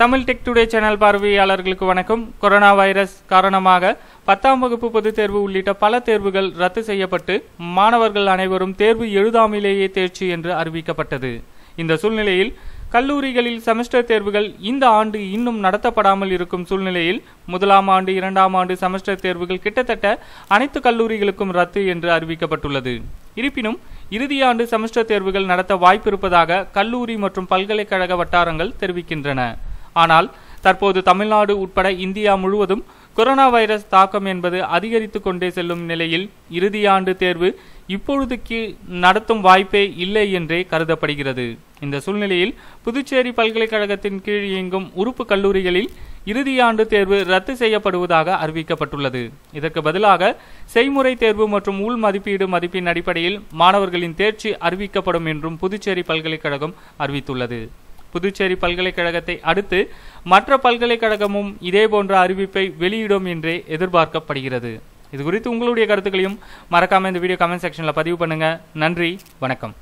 Tamil tech today channel பார்வையாளர்களுக்கு வணக்கம் corona virus காரணமாக பத்தாம் வகுப்பு பொதுத் தேர்வு உள்ளிட்ட பல தேர்வுகள் ரத்து செய்யப்பட்டு மாணவர்கள் அனைவரும் தேர்வு எழுதாமலேயே தேர்ச்சி என்று அறிவிக்கப்பட்டது இந்த சூழ்நிலையில் கல்லூரிகளில் செமஸ்டர் தேர்வுகள் இந்த ஆண்டு இன்னும் நடத்தப்படாமல் இருக்கும் சூழ்நிலையில் முதலாம் ஆண்டு இரண்டாம் ஆண்டு செமஸ்டர் தேர்வுகள் கிட்டத்தட்ட அனைத்து கல்லூரிகளுக்கும் ரத்து என்று அறிவிக்கப்பட்டுள்ளது இருப்பினும் இறுதியாண்டு செமஸ்டர் தேர்வுகள் நடத்த வாய்ப்பிருப்பதாக கல்லூரி மற்றும் பல்கலைக்கழக வட்டாரங்கள் தெரிவிக்கின்றன ஆனால் தற்போது தமிழ்நாடு உட்பட இந்தியா முழுவதும் கொரோனா வைரஸ் தாக்கம் என்பது அதிகரித்து கொண்டே செல்லும் நிலையில் இறுதியாண்டு தேர்வு இப்பொழுதுக்கு நடத்தும் வாய்ப்பே இல்லை என்றே கருதப்படுகிறது இந்த சூழ்நிலையில் புதுச்சேரி பல்கலைக்கழகத்தின் கீழ் இயங்கும் உறுப்பு கல்லூரிகளில் இறுதியாண்டு தேர்வு ரத்து செய்யப்படுவதாக அறிவிக்கப்பட்டுள்ளது இதற்கு பதிலாக செய்முறை தேர்வு மற்றும் உள் மதிப்பீடு மதிப்பின் அடிப்படையில் மாணவர்களின் தேர்ச்சி அறிவிக்கப்படும் என்றும் புதுச்சேரி பல்கலைக்கழகம் அறிவித்துள்ளது புதுச்சேரி பல்கலைக்கழகத்தை அடுத்து மற்ற பல்கலைக்கழகமும் இதேபோன்ற அறிவிப்பை வெளியிடும் என்றே எதிர்பார்க்கப்படுகிறது இது குறித்து உங்களுடைய கருத்துக்களையும் மறக்காமல் இந்த வீடியோ கமெண்ட் செக்ஷனில் பதிவு பண்ணுங்கள் நன்றி வணக்கம்